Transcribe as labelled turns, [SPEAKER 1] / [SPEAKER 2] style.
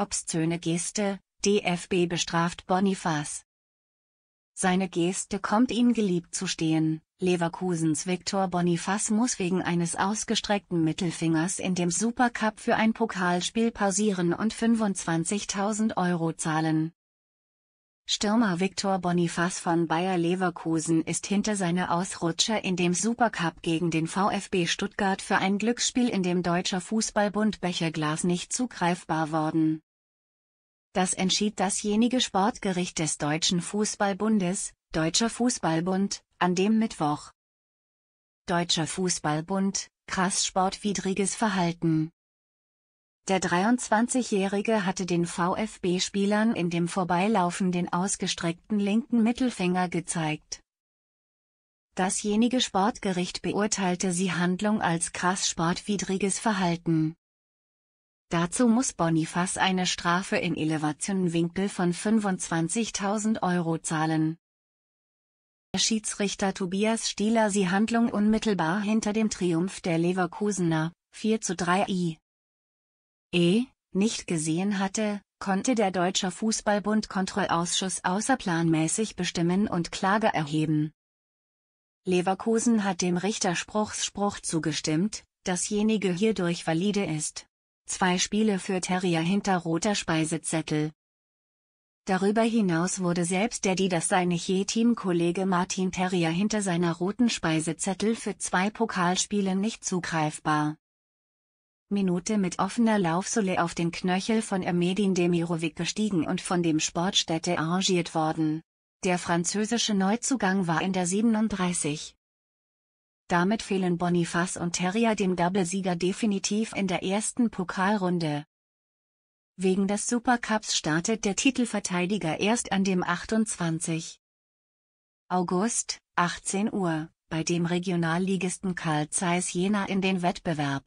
[SPEAKER 1] Obszöne Geste, DFB bestraft Bonifaz. Seine Geste kommt ihm geliebt zu stehen. Leverkusens Viktor Bonifaz muss wegen eines ausgestreckten Mittelfingers in dem Supercup für ein Pokalspiel pausieren und 25.000 Euro zahlen. Stürmer Viktor Bonifaz von Bayer Leverkusen ist hinter seiner Ausrutscher in dem Supercup gegen den VfB Stuttgart für ein Glücksspiel in dem Deutscher Fußballbund Becherglas nicht zugreifbar worden. Das entschied dasjenige Sportgericht des Deutschen Fußballbundes, Deutscher Fußballbund, an dem Mittwoch. Deutscher Fußballbund, krass sportwidriges Verhalten. Der 23-Jährige hatte den VfB-Spielern in dem Vorbeilaufen den ausgestreckten linken Mittelfinger gezeigt. Dasjenige Sportgericht beurteilte sie Handlung als krass sportwidriges Verhalten. Dazu muss Boniface eine Strafe in Elevationenwinkel von 25.000 Euro zahlen. Der Schiedsrichter Tobias Stieler sie Handlung unmittelbar hinter dem Triumph der Leverkusener, 4 zu 3 i. E, nicht gesehen hatte, konnte der Deutsche Fußballbund Kontrollausschuss außerplanmäßig bestimmen und Klage erheben. Leverkusen hat dem Richterspruchsspruch zugestimmt, dasjenige hierdurch valide ist. Zwei Spiele für Terrier hinter roter Speisezettel. Darüber hinaus wurde selbst der die das seine Je-Teamkollege Martin Terrier hinter seiner roten Speisezettel für zwei Pokalspiele nicht zugreifbar. Minute mit offener Laufsohle auf den Knöchel von Ermedin Demirovic gestiegen und von dem Sportstätte arrangiert worden. Der französische Neuzugang war in der 37. Damit fehlen Bonifaz und Terrier dem Doublesieger definitiv in der ersten Pokalrunde. Wegen des Supercups startet der Titelverteidiger erst an dem 28. August, 18 Uhr, bei dem Regionalligisten Karl Zeiss Jena in den Wettbewerb.